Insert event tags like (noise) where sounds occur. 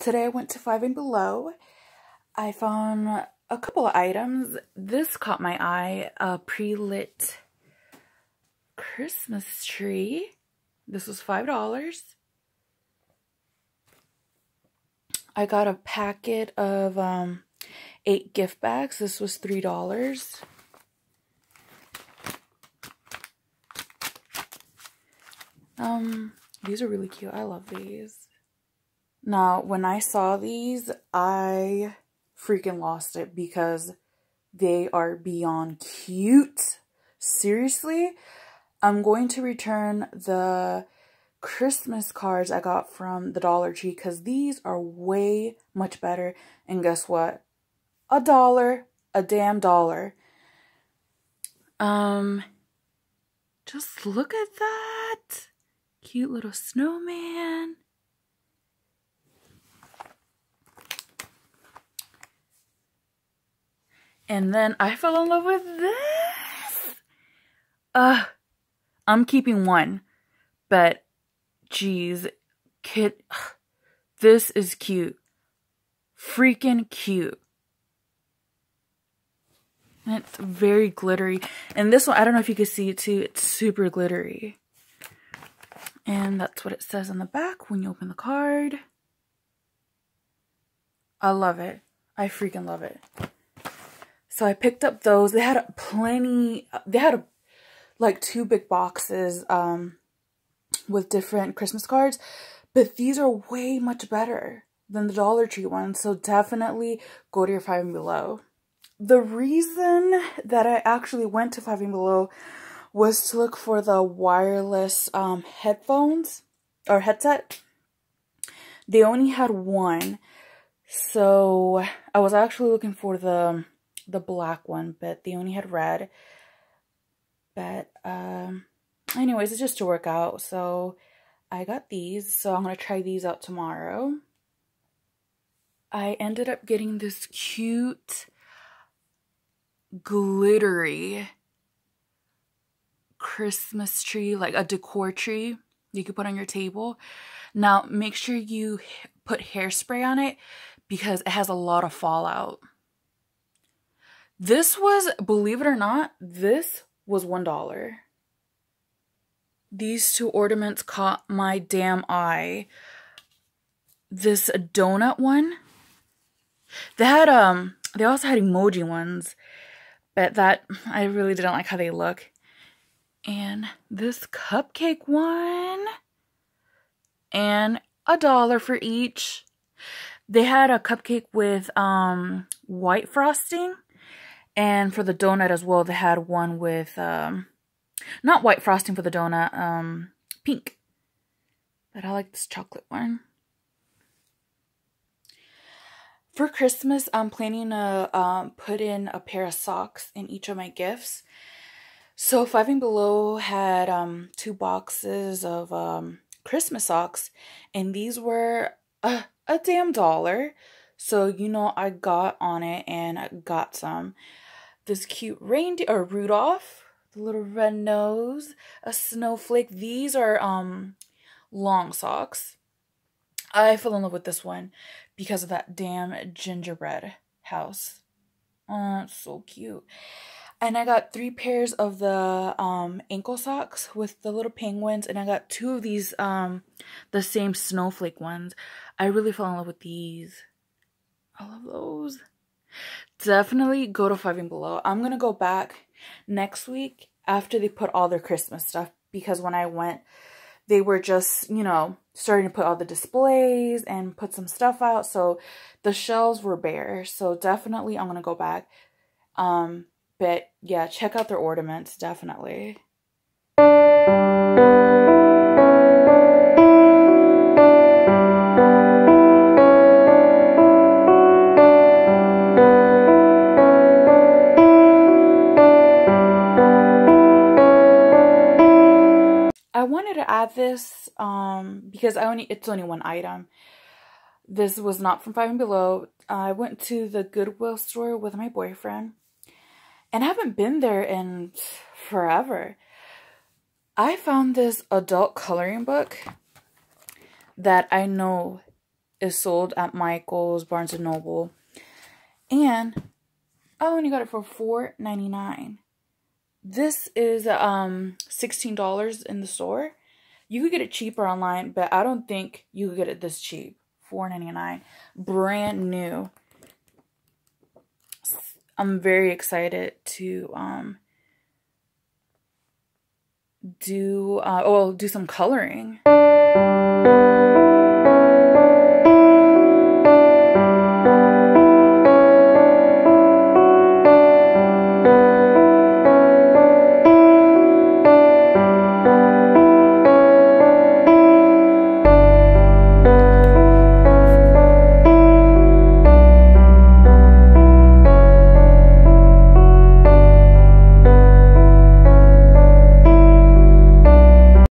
Today I went to Five and Below. I found a couple of items. This caught my eye, a pre-lit Christmas tree. This was $5. I got a packet of um, eight gift bags. This was $3. Um, these are really cute. I love these. Now, when I saw these, I freaking lost it because they are beyond cute. Seriously, I'm going to return the Christmas cards I got from the Dollar Tree because these are way much better. And guess what? A dollar, a damn dollar. Um, just look at that. Cute little snowman. And then I fell in love with this. Uh, I'm keeping one. But, geez. Kid. (sighs) this is cute. Freaking cute. And it's very glittery. And this one, I don't know if you can see it too. It's super glittery. And that's what it says on the back when you open the card. I love it. I freaking love it. So I picked up those. They had plenty, they had a, like two big boxes um, with different Christmas cards, but these are way much better than the Dollar Tree ones. So definitely go to your Five and Below. The reason that I actually went to Five and Below was to look for the wireless um, headphones or headset. They only had one. So I was actually looking for the the black one, but they only had red. But um, anyways, it's just to work out. So I got these. So I'm going to try these out tomorrow. I ended up getting this cute glittery Christmas tree, like a decor tree you could put on your table. Now, make sure you put hairspray on it because it has a lot of fallout. This was, believe it or not, this was $1. These two ornaments caught my damn eye. This donut one. They had, um, they also had emoji ones, but that, I really didn't like how they look. And this cupcake one. And a dollar for each. They had a cupcake with, um, white frosting and for the donut as well, they had one with, um, not white frosting for the donut, um, pink. But I like this chocolate one. For Christmas, I'm planning to um, put in a pair of socks in each of my gifts. So Five and Below had um, two boxes of um, Christmas socks, and these were a, a damn dollar. So, you know, I got on it and got some this cute reindeer or Rudolph, the little red nose, a snowflake. These are um long socks. I fell in love with this one because of that damn gingerbread house. Oh, so cute. And I got three pairs of the um, ankle socks with the little penguins. And I got two of these, um, the same snowflake ones. I really fell in love with these. I love those definitely go to Five and Below. I'm going to go back next week after they put all their Christmas stuff because when I went, they were just, you know, starting to put all the displays and put some stuff out. So the shelves were bare. So definitely I'm going to go back. Um, but yeah, check out their ornaments, definitely. wanted to add this um, because I only it's only one item. This was not from Five and Below. I went to the Goodwill store with my boyfriend. And I haven't been there in forever. I found this adult coloring book that I know is sold at Michael's, Barnes & Noble. And I only got it for $4.99 this is um $16 in the store. You could get it cheaper online, but I don't think you could get it this cheap. $4.99. Brand new. I'm very excited to um do uh, oh do some coloring.